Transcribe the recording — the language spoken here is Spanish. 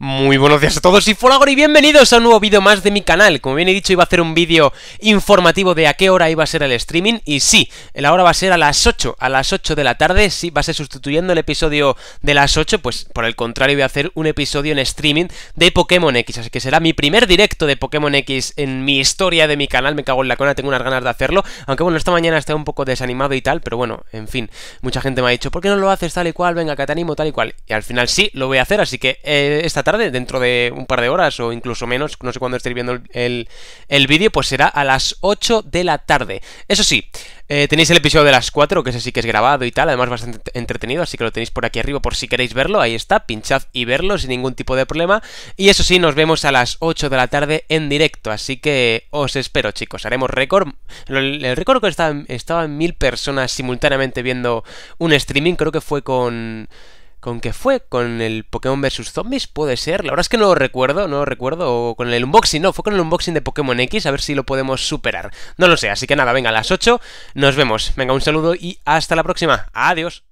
Muy buenos días a todos y Folagor y bienvenidos a un nuevo vídeo más de mi canal. Como bien he dicho, iba a hacer un vídeo informativo de a qué hora iba a ser el streaming y sí, la hora va a ser a las 8, a las 8 de la tarde, sí, va a ser sustituyendo el episodio de las 8, pues por el contrario voy a hacer un episodio en streaming de Pokémon X, así que será mi primer directo de Pokémon X en mi historia de mi canal, me cago en la cona, tengo unas ganas de hacerlo, aunque bueno, esta mañana estaba un poco desanimado y tal, pero bueno, en fin, mucha gente me ha dicho, ¿por qué no lo haces tal y cual? Venga, que te animo tal y cual, y al final sí, lo voy a hacer, así que eh, esta tarde tarde, dentro de un par de horas o incluso menos, no sé cuándo estéis viendo el, el, vídeo, pues será a las 8 de la tarde. Eso sí, eh, tenéis el episodio de las 4, que ese sí que es grabado y tal, además bastante entretenido, así que lo tenéis por aquí arriba por si queréis verlo, ahí está, pinchad y verlo sin ningún tipo de problema. Y eso sí, nos vemos a las 8 de la tarde en directo, así que os espero chicos, haremos récord. El récord que estaba estaban mil personas simultáneamente viendo un streaming, creo que fue con... ¿Con qué fue? ¿Con el Pokémon vs Zombies? Puede ser. La verdad es que no lo recuerdo, no lo recuerdo. O con el unboxing, no, fue con el unboxing de Pokémon X, a ver si lo podemos superar. No lo sé, así que nada, venga, a las 8 nos vemos. Venga, un saludo y hasta la próxima. Adiós.